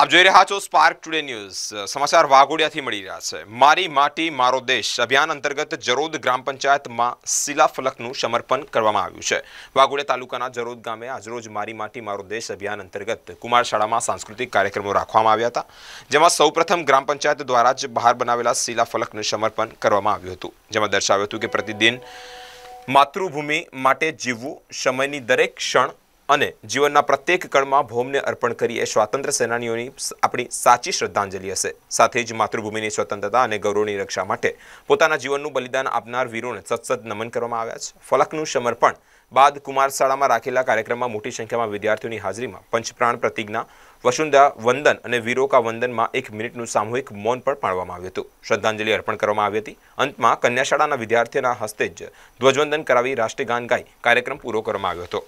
આપ જોઈ રહ્યા છો સ્પાર્ક ટુડે ન્યૂઝ સમાચાર વાઘોડિયાથી મળી રહ્યા છે મારી માટી મારો દેશ અભિયાન અંતર્ગત જરોદ ગ્રામ પંચાયતમાં શિલાફલકનું સમર્પણ કરવામાં આવ્યું છે વાઘોડિયા તાલુકાના જરોદ ગામે આજરોજ મારી માટી મારો દેશ અભિયાન અંતર્ગત કુમાર શાળામાં સાંસ્કૃતિક કાર્યક્રમો રાખવામાં આવ્યા હતા જેમાં સૌપ્રથમ ગ્રામ પંચાયત દ્વારા જ બહાર બનાવેલા શિલાફલકનું સમર્પણ કરવામાં આવ્યું હતું જેમાં દર્શાવ્યું હતું કે પ્રતિદિન માતૃભૂમિ માટે જીવવું સમયની દરેક ક્ષણ અને જીવનના પ્રત્યેક કણમાં ભૌમને અર્પણ કરી એ સ્વાતંત્ર્ય સેનાનીઓની આપણી સાચી શ્રદ્ધાંજલિ હશે સાથે જ માતૃભૂમિની સ્વતંત્રતા અને ગૌરવની રક્ષા માટે પોતાના જીવનનું બલિદાન આપનાર વીરોને સતસદ નમન કરવામાં આવ્યા છે ફલકનું સમર્પણ બાદ કુમારશાળામાં રાખેલા કાર્યક્રમમાં મોટી સંખ્યામાં વિદ્યાર્થીઓની હાજરીમાં પંચપ્રાણ પ્રતિજ્ઞા વસુંધરા વંદન અને વીરો વંદનમાં એક મિનિટનું સામૂહિક મૌન પણ પાળવામાં આવ્યું હતું શ્રદ્ધાંજલિ અર્પણ કરવામાં આવી હતી અંતમાં કન્યાશાળાના વિદ્યાર્થીઓના હસ્તે જ ધ્વજવંદન કરાવી રાષ્ટ્રીય ગાન ગાઈ કાર્યક્રમ પૂરો કરવામાં આવ્યો હતો